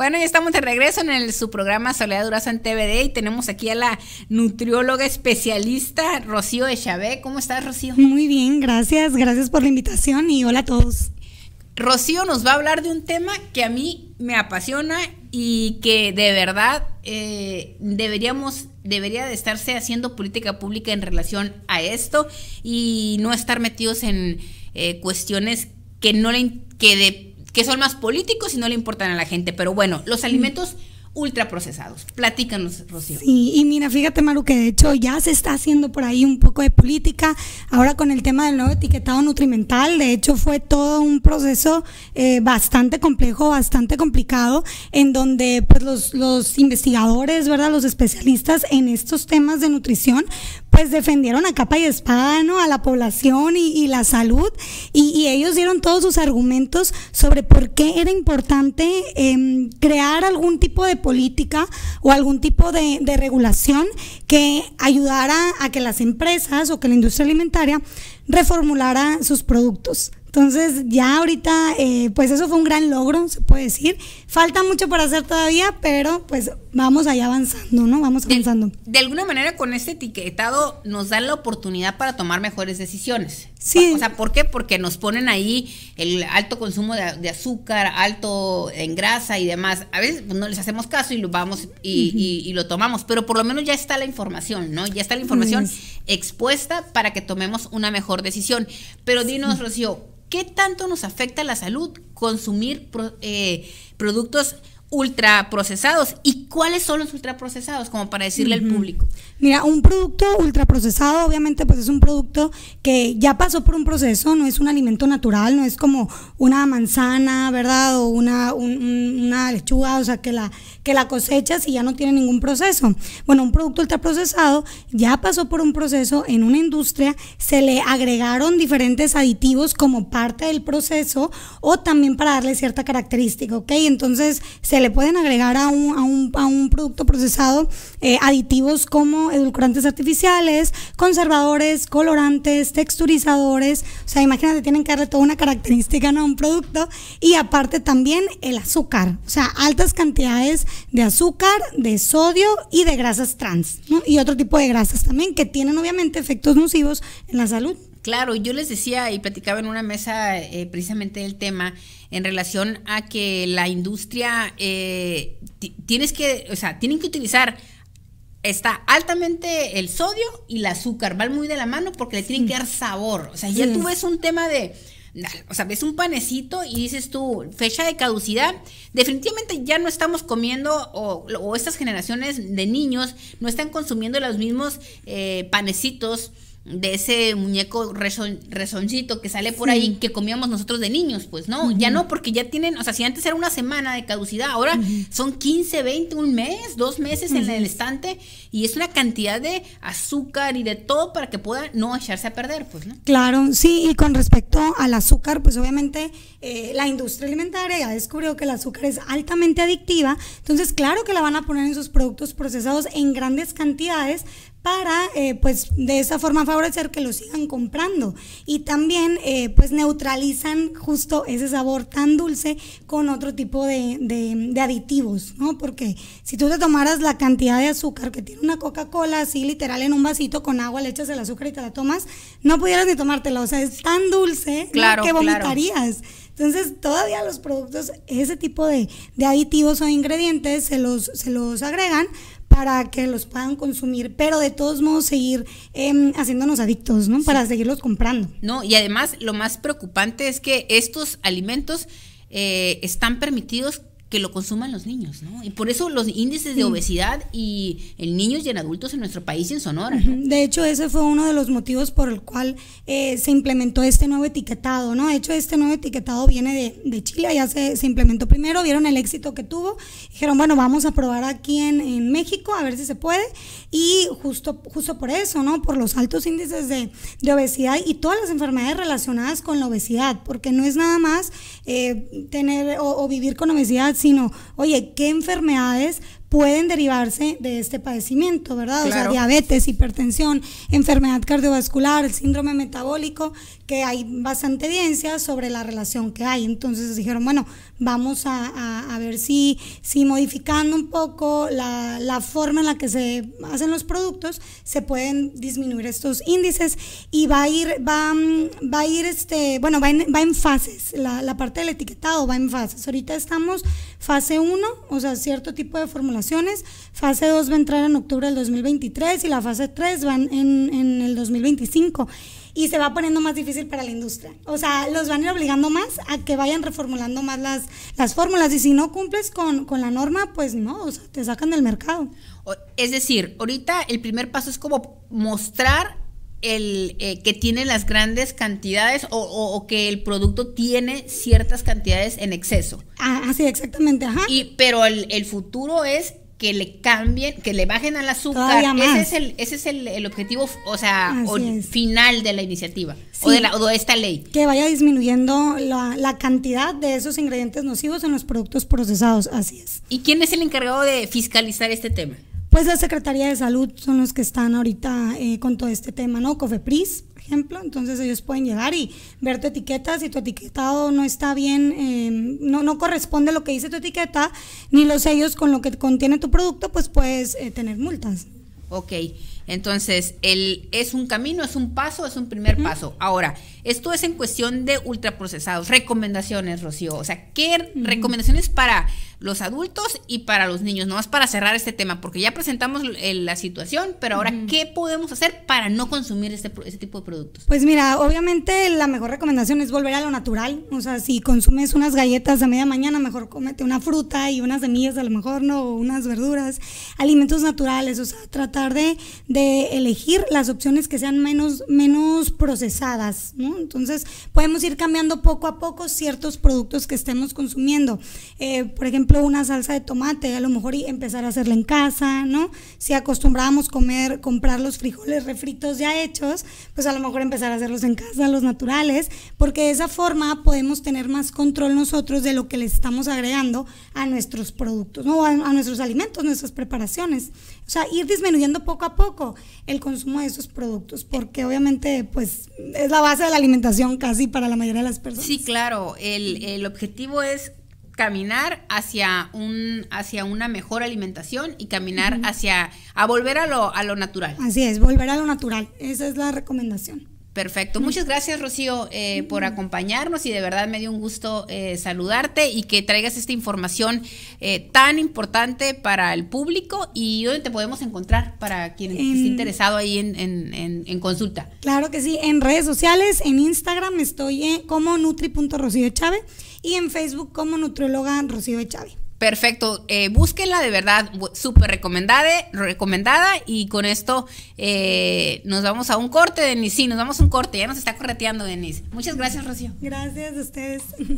Bueno, ya estamos de regreso en el, su programa Soledad Durazo en TVD y tenemos aquí a la nutrióloga especialista Rocío Echabé. ¿Cómo estás, Rocío? Muy bien, gracias. Gracias por la invitación y hola a todos. Rocío nos va a hablar de un tema que a mí me apasiona y que de verdad eh, deberíamos debería de estarse haciendo política pública en relación a esto y no estar metidos en eh, cuestiones que no le que de que son más políticos y no le importan a la gente. Pero bueno, los mm. alimentos ultraprocesados. Platícanos, Rocío. Sí, y mira, fíjate, Maru, que de hecho ya se está haciendo por ahí un poco de política, ahora con el tema del nuevo etiquetado nutrimental, de hecho fue todo un proceso eh, bastante complejo, bastante complicado, en donde pues los, los investigadores, ¿verdad?, los especialistas en estos temas de nutrición, pues defendieron a capa y espada ¿no? a la población y, la salud y, ellos dieron todos sus argumentos sobre por qué era importante em, crear algún tipo de política o algún tipo de, de regulación que ayudara a que las empresas o que la industria alimentaria reformulara sus productos. Entonces ya ahorita, eh, pues eso fue un gran logro, se puede decir. Falta mucho para hacer todavía, pero pues vamos allá avanzando, ¿no? Vamos avanzando. de alguna manera con este etiquetado nos dan la oportunidad para tomar mejores decisiones. Sí. O sea, ¿por qué? Porque nos ponen ahí el alto consumo de, azúcar, alto en grasa y demás. A veces pues, no les hacemos caso y lo vamos y, lo tomamos, pero por lo menos ya está la información, ¿no? Ya está la información expuesta para que tomemos una mejor decisión. Pero dinos, Rocío, ¿qué tanto nos afecta la salud consumir eh, productos ultraprocesados. ¿Y cuáles son los ultraprocesados? Como para decirle al público. Mira, un producto ultraprocesado obviamente pues es un producto que ya pasó por un proceso, no es un alimento natural, no es como una manzana, ¿verdad? O una, una lechuga, o sea, que la, que la cosechas y ya no tiene ningún proceso. Bueno, un producto ultraprocesado ya pasó por un proceso en una industria, se le agregaron diferentes aditivos como parte del proceso o también para darle cierta característica, ¿ok? Entonces se le pueden agregar a un, a un, a un producto procesado eh, aditivos como edulcorantes artificiales, conservadores, colorantes, texturizadores. O sea, imagínate, tienen que darle toda una característica a un producto. Y aparte también el azúcar. O sea, altas cantidades de azúcar, de sodio y de grasas trans. ¿no? Y otro tipo de grasas también que tienen obviamente efectos nocivos en la salud. Claro, yo les decía y platicaba en una mesa eh, precisamente el tema en relación a que la industria eh, tiene tienes que, o sea, tienen que utilizar está altamente el sodio y el azúcar, van muy de la mano porque le tienen que dar sabor. O sea, ya tú ves un tema de o sea, ves un panecito y dices tú, fecha de caducidad, definitivamente ya no estamos comiendo o, estas generaciones de niños no están consumiendo los mismos eh, panecitos de ese muñeco rezoncito que sale por ahí que comíamos nosotros de niños, pues no, ya no, porque ya tienen, o sea, si antes era una semana de caducidad, ahora son 15, 20, un mes, dos meses en el estante y es una cantidad de azúcar y de todo para que pueda no echarse a perder, pues no. Claro, sí, y con respecto al azúcar, pues obviamente eh, la industria alimentaria ha descubrió que el azúcar es altamente adictiva, entonces claro que la van a poner en sus productos procesados en grandes cantidades para eh, pues de esa forma favorecer que lo sigan comprando y también eh, pues neutralizan justo ese sabor tan dulce con otro tipo de, aditivos, ¿no? Porque si tú te tomaras la cantidad de azúcar que tiene una Coca-Cola así literal en un vasito con agua, le echas el azúcar y te la tomas, no pudieras ni tomártela, o sea, es tan dulce claro, que vomitarías. Entonces, todavía los productos, ese tipo de, aditivos o ingredientes se los, se los agregan para que los puedan consumir, pero de todos modos seguir em, haciéndonos adictos, ¿no? Para seguirlos comprando. No, y además lo más preocupante es que estos alimentos eh, están permitidos que lo consuman los niños, ¿no? Y por eso los índices de obesidad y en niños y en adultos en nuestro país y en Sonora. De hecho, ese fue uno de los motivos por el cual eh, se implementó este nuevo etiquetado, ¿no? De hecho, este nuevo etiquetado viene de, Chile, ya se, implementó primero, vieron el éxito que tuvo, dijeron, bueno, vamos a probar aquí en, México, a ver si se puede, y justo, justo por eso, ¿no? Por los altos índices de, obesidad y todas las enfermedades relacionadas con la obesidad, porque no es nada más eh, tener o vivir con obesidad, sino, oye, ¿qué enfermedades pueden derivarse de este padecimiento, ¿verdad? O sea, diabetes, hipertensión, enfermedad cardiovascular, síndrome metabólico, que hay bastante evidencia sobre la relación que hay. Entonces dijeron, bueno, vamos a, ver si, si modificando un poco la, la, forma en la que se hacen los productos, se pueden disminuir estos índices y va a ir, va, va a ir este, bueno, va en, va en fases, la, la parte del etiquetado va en fases. Ahorita estamos Fase 1, o sea, cierto tipo de formulaciones. Fase 2 va a entrar en octubre del 2023 y la fase 3 va en, en el 2025 y se va poniendo más difícil para la industria. O sea, los van a ir obligando más a que vayan reformulando más las, las fórmulas y si no cumples con, con la norma, pues no, o sea, te sacan del mercado. Es decir, ahorita el primer paso es como mostrar el eh, que tiene las grandes cantidades o, que el producto tiene ciertas cantidades en exceso. Ah, así exactamente, Y, pero el, futuro es que le cambien, que le bajen al azúcar. Ese es el, ese es el, objetivo, o sea, final de la iniciativa o, de la, o de esta ley. Que vaya disminuyendo la, la, cantidad de esos ingredientes nocivos en los productos procesados, así es. ¿Y quién es el encargado de fiscalizar este tema? pues la Secretaría de Salud son los que están ahorita eh, con todo este tema, ¿no? COFEPRIS, por ejemplo, entonces ellos pueden llegar y ver tu etiqueta, si tu etiquetado no está bien, em, no, no corresponde lo que dice tu etiqueta, ni los sellos con lo que contiene tu producto, pues puedes eh, tener multas. Ok. Entonces, el, es un camino, es un paso, es un primer paso. Ahora, esto es en cuestión de ultraprocesados. Recomendaciones, Rocío. O sea, ¿qué recomendaciones para los adultos y para los niños? Nomás para cerrar este tema, porque ya presentamos eh, la situación, pero ahora, ¿qué podemos hacer para no consumir este, este, tipo de productos? Pues mira, obviamente la mejor recomendación es volver a lo natural. O sea, si consumes unas galletas a media mañana, mejor cómete una fruta y unas semillas a lo mejor, ¿no? O unas verduras. Alimentos naturales, o sea, tratar de elegir las opciones que sean menos, menos procesadas, Entonces, podemos ir cambiando poco a poco ciertos productos que estemos consumiendo. Eh, por ejemplo, una salsa de tomate, a lo mejor empezar a hacerla en casa, ¿no? Si acostumbrábamos comer, comprar los frijoles refritos ya hechos, pues a lo mejor empezar a hacerlos en casa, los naturales, porque de esa forma podemos tener más control nosotros de lo que les estamos agregando a nuestros productos, ¿no? a nuestros alimentos, nuestras preparaciones. O sea, ir disminuyendo poco a poco el consumo de esos productos, porque obviamente pues es la base de la alimentación casi para la mayoría de las personas. Sí, claro, el, objetivo es caminar hacia un hacia una mejor alimentación y caminar hacia a volver a lo a lo natural. Así es, volver a lo natural. Esa es la recomendación. Perfecto. Mm. Muchas gracias, Rocío, eh, mm. por acompañarnos y de verdad me dio un gusto eh, saludarte y que traigas esta información eh, tan importante para el público y dónde te podemos encontrar para quien esté interesado ahí en, consulta. Claro que sí, en redes sociales, en Instagram estoy como nutri.rocío Chávez y en Facebook como nutrióloga Rocío Chávez. Perfecto, eh, búsquenla de verdad, súper recomendada, recomendada y con esto eh, nos vamos a un corte, Denise, sí, nos vamos a un corte, ya nos está correteando Denise. Muchas gracias, Rocío. Gracias a ustedes.